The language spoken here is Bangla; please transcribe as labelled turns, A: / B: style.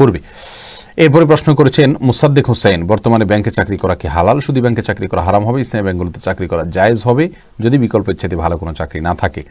A: করবে এরপরে প্রশ্ন করেছেন মুসাদ্দেক হোসেন বর্তমানে ব্যাংকে চাকরি করা কি হালাল শুধু ব্যাংকে চাকরি করা হারাম হবে ইসলামী ব্যাংকগুলোতে চাকরি করা জায়েজ হবে যদি বিকল্পের চাইতে ভালো কোনো চাকরি না থাকে